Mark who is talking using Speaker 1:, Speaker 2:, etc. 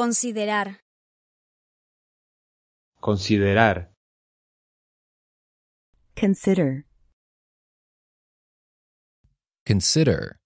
Speaker 1: Considerar.
Speaker 2: Considerar.
Speaker 3: Consider.
Speaker 4: Consider.